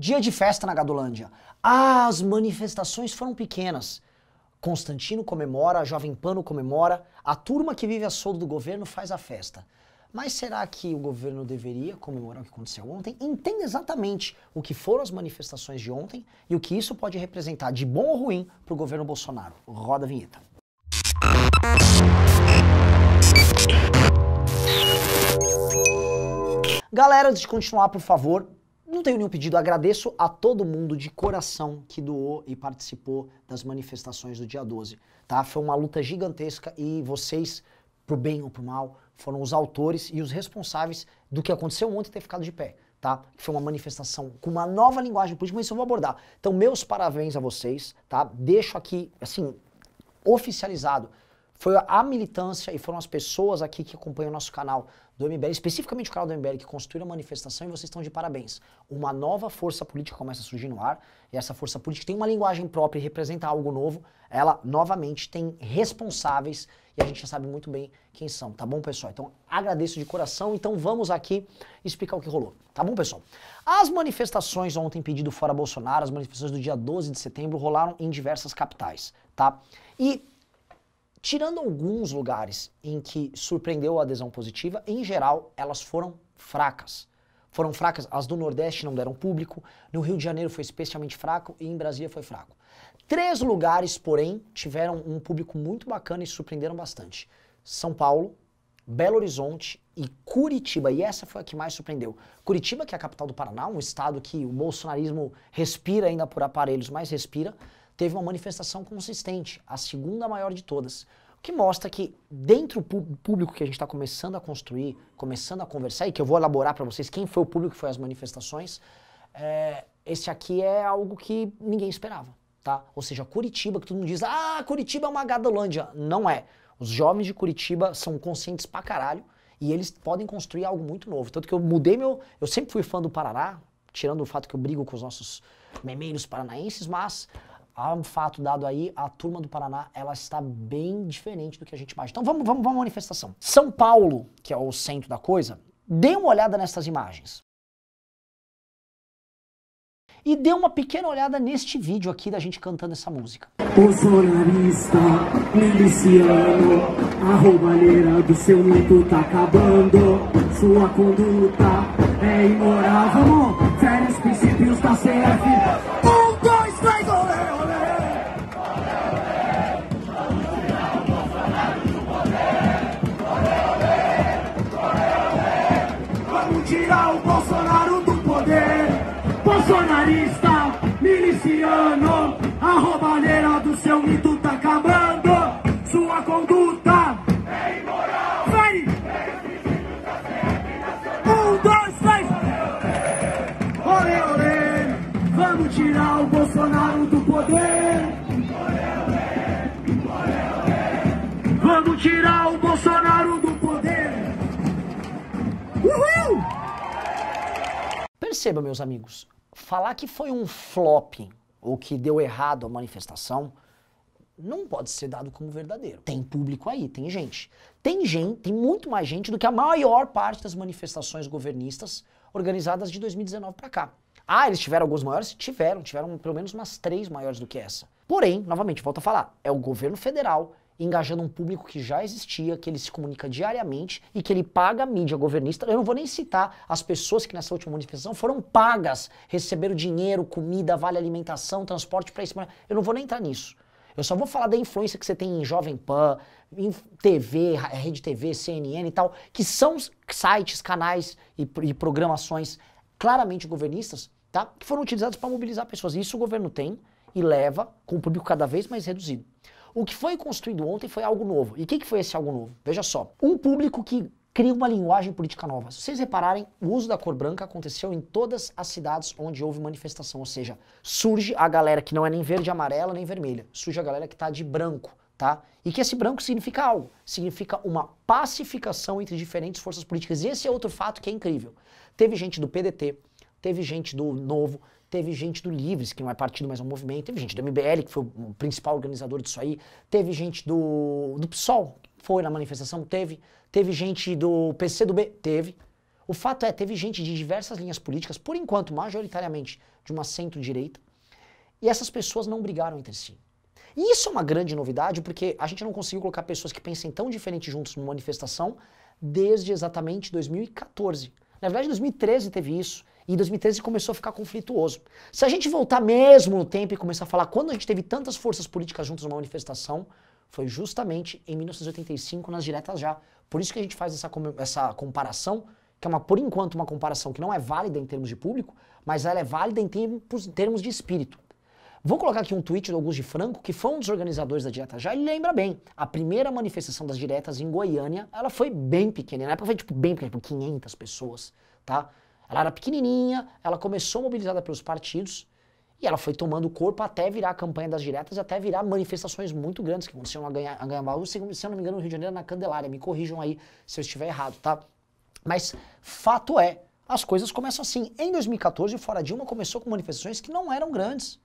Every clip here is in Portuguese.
Dia de festa na Gadolândia. Ah, as manifestações foram pequenas. Constantino comemora, a Jovem Pano comemora, a turma que vive a soldo do governo faz a festa. Mas será que o governo deveria comemorar o que aconteceu ontem? Entenda exatamente o que foram as manifestações de ontem e o que isso pode representar de bom ou ruim para o governo Bolsonaro. Roda a vinheta. Galera, antes de continuar, por favor, não tenho nenhum pedido, agradeço a todo mundo de coração que doou e participou das manifestações do dia 12, tá? Foi uma luta gigantesca e vocês, pro bem ou pro mal, foram os autores e os responsáveis do que aconteceu ontem ter ficado de pé, tá? Foi uma manifestação com uma nova linguagem política, mas isso eu vou abordar. Então, meus parabéns a vocês, tá? Deixo aqui, assim, oficializado foi a militância e foram as pessoas aqui que acompanham o nosso canal do MBL, especificamente o canal do MBL, que construíram a manifestação e vocês estão de parabéns. Uma nova força política começa a surgir no ar e essa força política tem uma linguagem própria e representa algo novo. Ela, novamente, tem responsáveis e a gente já sabe muito bem quem são, tá bom, pessoal? Então agradeço de coração. Então vamos aqui explicar o que rolou, tá bom, pessoal? As manifestações ontem pedido fora Bolsonaro, as manifestações do dia 12 de setembro, rolaram em diversas capitais, tá? E Tirando alguns lugares em que surpreendeu a adesão positiva, em geral elas foram fracas. Foram fracas, as do Nordeste não deram público, no Rio de Janeiro foi especialmente fraco e em Brasília foi fraco. Três lugares, porém, tiveram um público muito bacana e surpreenderam bastante: São Paulo, Belo Horizonte e Curitiba. E essa foi a que mais surpreendeu. Curitiba, que é a capital do Paraná, um estado que o bolsonarismo respira ainda por aparelhos, mas respira teve uma manifestação consistente, a segunda maior de todas. O que mostra que, dentro do público que a gente está começando a construir, começando a conversar, e que eu vou elaborar para vocês quem foi o público que foi as manifestações, é, esse aqui é algo que ninguém esperava. Tá? Ou seja, Curitiba, que todo mundo diz, ah, Curitiba é uma gadolândia. Não é. Os jovens de Curitiba são conscientes pra caralho e eles podem construir algo muito novo. Tanto que eu mudei meu. Eu sempre fui fã do Paraná, tirando o fato que eu brigo com os nossos memeiros paranaenses, mas há um fato dado aí, a turma do Paraná, ela está bem diferente do que a gente imagina. Então vamos, vamos, vamos à manifestação. São Paulo, que é o centro da coisa, dê uma olhada nessas imagens. E dê uma pequena olhada neste vídeo aqui da gente cantando essa música. Bolsonarista, miliciano, a roubalheira do seu mito tá acabando. Sua conduta é imoral. Vamos, férias, princípios da CF. Bolsonaro do poder, bolsonarista, miliciano, a roubalheira do seu mito tá acabando, sua conduta é imoral. Vai! Um, dois, três! Olê, olê! Vamos tirar o Bolsonaro do poder! Vamos tirar o Bolsonaro do Perceba, meus amigos, falar que foi um flop ou que deu errado a manifestação não pode ser dado como verdadeiro. Tem público aí, tem gente. Tem gente, tem muito mais gente do que a maior parte das manifestações governistas organizadas de 2019 para cá. Ah, eles tiveram alguns maiores? Tiveram, tiveram pelo menos umas três maiores do que essa. Porém, novamente, volto a falar, é o governo federal engajando um público que já existia, que ele se comunica diariamente e que ele paga a mídia governista. Eu não vou nem citar as pessoas que nessa última manifestação foram pagas, receberam dinheiro, comida, vale alimentação, transporte para isso. Eu não vou nem entrar nisso. Eu só vou falar da influência que você tem em Jovem Pan, em TV, Rede TV, CNN e tal, que são sites, canais e, e programações claramente governistas, tá? Que foram utilizados para mobilizar pessoas. Isso o governo tem e leva com o público cada vez mais reduzido. O que foi construído ontem foi algo novo. E o que, que foi esse algo novo? Veja só, um público que cria uma linguagem política nova. Se vocês repararem, o uso da cor branca aconteceu em todas as cidades onde houve manifestação, ou seja, surge a galera que não é nem verde, amarela, nem vermelha, surge a galera que está de branco, tá? E que esse branco significa algo, significa uma pacificação entre diferentes forças políticas. E esse é outro fato que é incrível. Teve gente do PDT, teve gente do Novo, teve gente do Livres, que não é partido, mas é um movimento, teve gente do MBL, que foi o principal organizador disso aí, teve gente do, do PSOL, que foi na manifestação, teve, teve gente do B teve. O fato é, teve gente de diversas linhas políticas, por enquanto, majoritariamente de uma centro-direita, e essas pessoas não brigaram entre si. E isso é uma grande novidade, porque a gente não conseguiu colocar pessoas que pensem tão diferente juntos numa manifestação desde exatamente 2014. Na verdade, em 2013 teve isso, e 2013 começou a ficar conflituoso. Se a gente voltar mesmo no tempo e começar a falar quando a gente teve tantas forças políticas juntas numa manifestação, foi justamente em 1985 nas diretas já. Por isso que a gente faz essa, essa comparação, que é uma, por enquanto, uma comparação que não é válida em termos de público, mas ela é válida em termos, em termos de espírito. Vou colocar aqui um tweet do Augusto de Franco, que foi um dos organizadores da direta já, ele lembra bem. A primeira manifestação das diretas em Goiânia, ela foi bem pequena. Na época foi tipo bem pequena, tipo 500 pessoas, tá? Ela era pequenininha, ela começou mobilizada pelos partidos e ela foi tomando corpo até virar a campanha das diretas, até virar manifestações muito grandes que aconteceram a ganhar, a ganhar baú, se, se eu não me engano, no Rio de Janeiro, na Candelária. Me corrijam aí se eu estiver errado, tá? Mas fato é, as coisas começam assim. Em 2014, fora Dilma começou com manifestações que não eram grandes.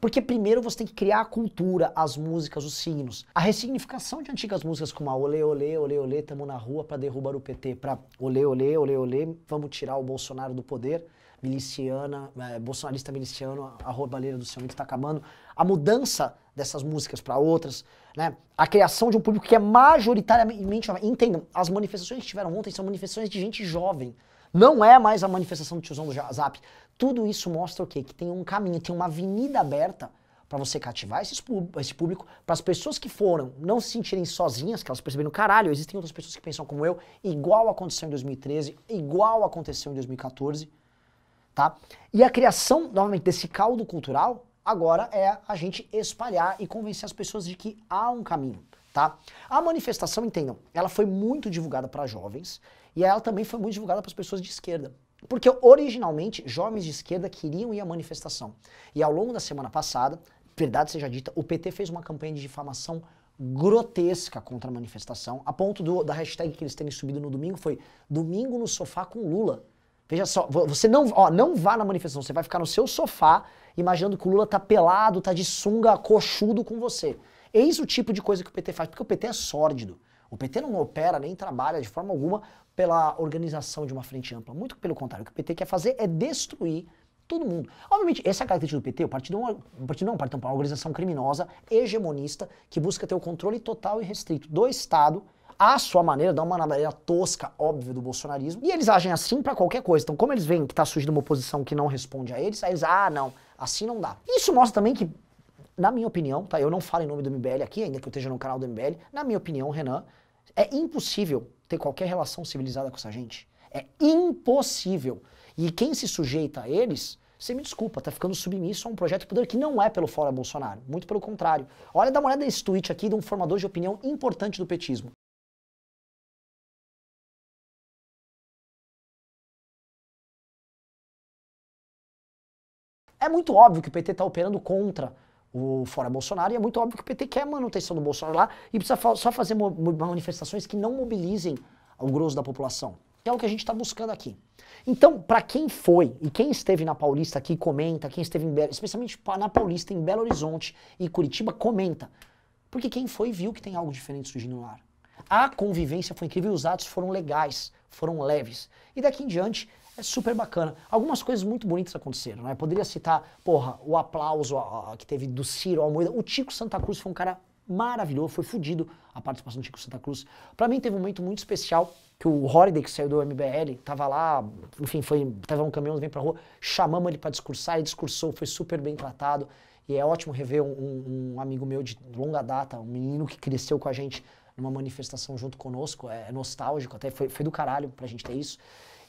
Porque primeiro você tem que criar a cultura, as músicas, os signos. A ressignificação de antigas músicas como a Olê, Olê, Olê, Olê, tamo na rua para derrubar o PT, para Olê, Olê, Olê, Olê, vamos tirar o Bolsonaro do poder, miliciana, é, bolsonarista miliciano, a roubalheira do seu está acabando. A mudança dessas músicas para outras, né? A criação de um público que é majoritariamente Entendam, as manifestações que tiveram ontem são manifestações de gente jovem não é mais a manifestação do tiozão do Zap. Tudo isso mostra o quê? Que tem um caminho, tem uma avenida aberta para você cativar esses, esse público, para as pessoas que foram não se sentirem sozinhas, que elas perceberam, caralho, existem outras pessoas que pensam como eu, igual aconteceu em 2013, igual aconteceu em 2014, tá? E a criação, novamente, desse caldo cultural, agora é a gente espalhar e convencer as pessoas de que há um caminho tá? A manifestação, entendam, ela foi muito divulgada para jovens e ela também foi muito divulgada para as pessoas de esquerda. Porque originalmente jovens de esquerda queriam ir à manifestação. E ao longo da semana passada, verdade seja dita, o PT fez uma campanha de difamação grotesca contra a manifestação, a ponto do, da hashtag que eles terem subido no domingo foi Domingo no Sofá com Lula. Veja só, você não, ó, não vá na manifestação, você vai ficar no seu sofá imaginando que o Lula tá pelado, tá de sunga, coxudo com você. Eis o tipo de coisa que o PT faz, porque o PT é sórdido. O PT não opera nem trabalha de forma alguma pela organização de uma frente ampla. Muito pelo contrário, o que o PT quer fazer é destruir todo mundo. Obviamente, essa é a característica do PT, o partido, é o partido não é um partido, é uma organização criminosa, hegemonista, que busca ter o controle total e restrito do Estado, à sua maneira, dá uma maneira tosca, óbvia do bolsonarismo, e eles agem assim para qualquer coisa. Então, como eles veem que está surgindo uma oposição que não responde a eles, aí eles, ah, não, assim não dá. Isso mostra também que na minha opinião, tá? Eu não falo em nome do MBL aqui, ainda que eu esteja no canal do MBL. Na minha opinião, Renan, é impossível ter qualquer relação civilizada com essa gente. É impossível. E quem se sujeita a eles, você me desculpa, tá ficando submisso a um projeto de poder que não é pelo Fora Bolsonaro. Muito pelo contrário. Olha, dá uma olhada nesse tweet aqui de um formador de opinião importante do petismo. É muito óbvio que o PT está operando contra o Fora Bolsonaro, e é muito óbvio que o PT quer a manutenção do Bolsonaro lá e precisa fa só fazer manifestações que não mobilizem o grosso da população. É o que a gente está buscando aqui. Então, para quem foi e quem esteve na Paulista aqui, comenta, quem esteve em Belo, especialmente na Paulista, em Belo Horizonte e Curitiba, comenta. Porque quem foi viu que tem algo diferente surgindo no ar. A convivência foi incrível, os atos foram legais, foram leves. E daqui em diante, é super bacana. Algumas coisas muito bonitas aconteceram, né? Poderia citar, porra, o aplauso a, a, que teve do Ciro Almeida. O Tico Santa Cruz foi um cara maravilhoso, foi fudido a participação do Tico Santa Cruz. Para mim teve um momento muito especial que o Holiday, que saiu do MBL, tava lá, enfim, foi, tava um caminhão, vem pra rua, chamamos ele para discursar, ele discursou, foi super bem tratado. E é ótimo rever um, um amigo meu de longa data, um menino que cresceu com a gente numa manifestação junto conosco, é, é nostálgico, até foi, foi do caralho pra gente ter isso.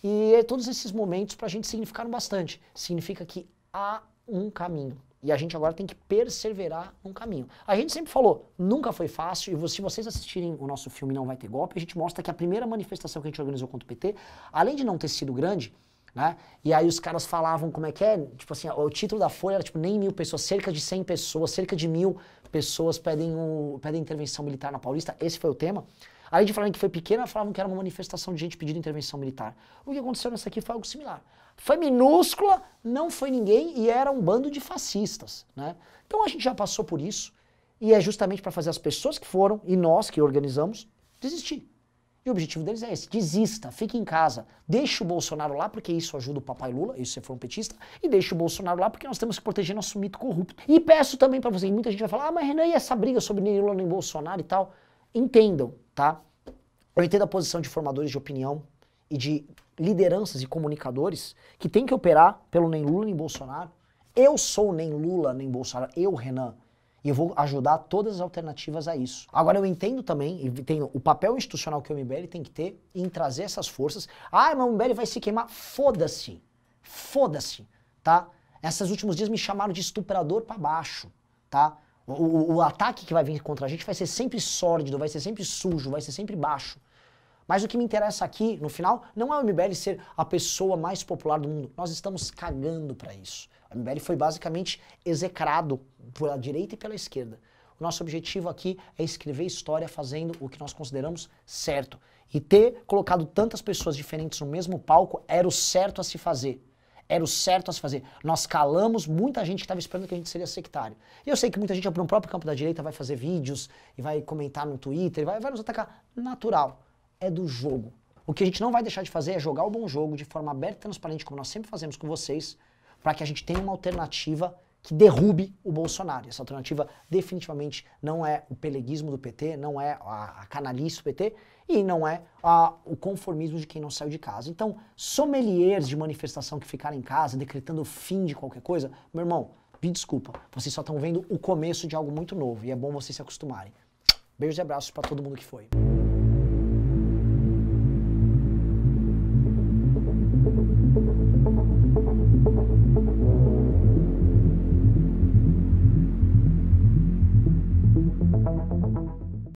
E todos esses momentos para a gente significaram bastante. Significa que há um caminho. E a gente agora tem que perseverar num caminho. A gente sempre falou, nunca foi fácil, e se vocês assistirem o nosso filme Não Vai Ter Golpe, a gente mostra que a primeira manifestação que a gente organizou contra o PT, além de não ter sido grande, né, e aí os caras falavam como é que é, tipo assim, o título da Folha era tipo nem mil pessoas, cerca de 100 pessoas, cerca de mil pessoas pedem, o, pedem intervenção militar na Paulista, esse foi o tema. Além de falarem que foi pequena, falavam que era uma manifestação de gente pedindo intervenção militar. O que aconteceu nessa aqui foi algo similar. Foi minúscula, não foi ninguém e era um bando de fascistas. Né? Então a gente já passou por isso e é justamente para fazer as pessoas que foram e nós que organizamos desistir. E o objetivo deles é esse: desista, fique em casa, deixe o Bolsonaro lá porque isso ajuda o papai Lula, isso você for um petista, e deixe o Bolsonaro lá porque nós temos que proteger nosso mito corrupto. E peço também para você, muita gente vai falar: ah, mas Renan, e essa briga sobre nem Lula nem Bolsonaro e tal? entendam, tá? Eu entendo a posição de formadores de opinião e de lideranças e comunicadores que tem que operar pelo nem Lula nem Bolsonaro. Eu sou nem Lula nem Bolsonaro, eu, Renan. E eu vou ajudar todas as alternativas a isso. Agora eu entendo também, e tenho o papel institucional que o MBL tem que ter em trazer essas forças. Ah, mas o MBL vai se queimar. Foda-se. Foda-se, tá? Esses últimos dias me chamaram de estuprador para baixo, tá? O, o, ataque que vai vir contra a gente vai ser sempre sórdido, vai ser sempre sujo, vai ser sempre baixo. Mas o que me interessa aqui, no final, não é o MBL ser a pessoa mais popular do mundo. Nós estamos cagando para isso. O MBL foi basicamente execrado pela direita e pela esquerda. O nosso objetivo aqui é escrever história fazendo o que nós consideramos certo. E ter colocado tantas pessoas diferentes no mesmo palco era o certo a se fazer era o certo a se fazer. Nós calamos muita gente que estava esperando que a gente seria sectário. E eu sei que muita gente, um próprio campo da direita, vai fazer vídeos e vai comentar no Twitter, vai, vai nos atacar. Natural. É do jogo. O que a gente não vai deixar de fazer é jogar o bom jogo de forma aberta e transparente, como nós sempre fazemos com vocês, para que a gente tenha uma alternativa que derrube o Bolsonaro. Essa alternativa definitivamente não é o peleguismo do PT, não é a, canalice do PT e não é a, o conformismo de quem não saiu de casa. Então, sommeliers de manifestação que ficaram em casa decretando o fim de qualquer coisa, meu irmão, me desculpa, vocês só estão vendo o começo de algo muito novo e é bom vocês se acostumarem. Beijos e abraços para todo mundo que foi.